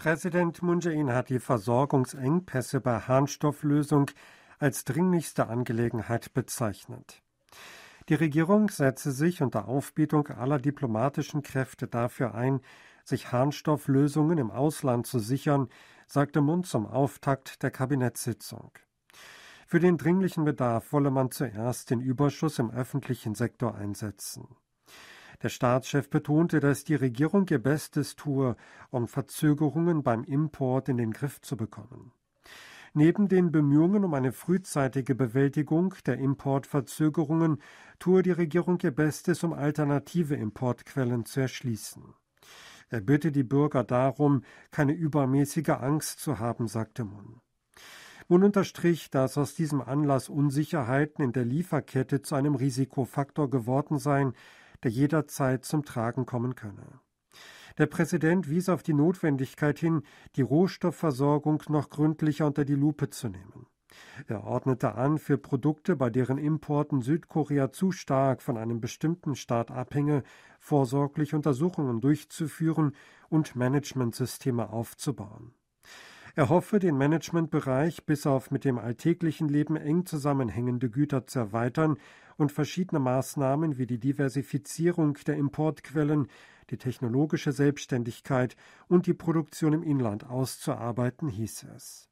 Präsident Moon Jae-in hat die Versorgungsengpässe bei Harnstofflösung als dringlichste Angelegenheit bezeichnet. Die Regierung setze sich unter Aufbietung aller diplomatischen Kräfte dafür ein, sich Harnstofflösungen im Ausland zu sichern, sagte Mund zum Auftakt der Kabinettssitzung. Für den dringlichen Bedarf wolle man zuerst den Überschuss im öffentlichen Sektor einsetzen. Der Staatschef betonte, dass die Regierung ihr Bestes tue, um Verzögerungen beim Import in den Griff zu bekommen. Neben den Bemühungen um eine frühzeitige Bewältigung der Importverzögerungen tue die Regierung ihr Bestes, um alternative Importquellen zu erschließen. Er bitte die Bürger darum, keine übermäßige Angst zu haben, sagte Munn. Munn unterstrich, dass aus diesem Anlass Unsicherheiten in der Lieferkette zu einem Risikofaktor geworden seien, der jederzeit zum Tragen kommen könne. Der Präsident wies auf die Notwendigkeit hin, die Rohstoffversorgung noch gründlicher unter die Lupe zu nehmen. Er ordnete an, für Produkte, bei deren Importen Südkorea zu stark von einem bestimmten Staat abhänge, vorsorglich Untersuchungen durchzuführen und Managementsysteme aufzubauen. Er hoffe, den Managementbereich bis auf mit dem alltäglichen Leben eng zusammenhängende Güter zu erweitern und verschiedene Maßnahmen wie die Diversifizierung der Importquellen, die technologische Selbstständigkeit und die Produktion im Inland auszuarbeiten, hieß es.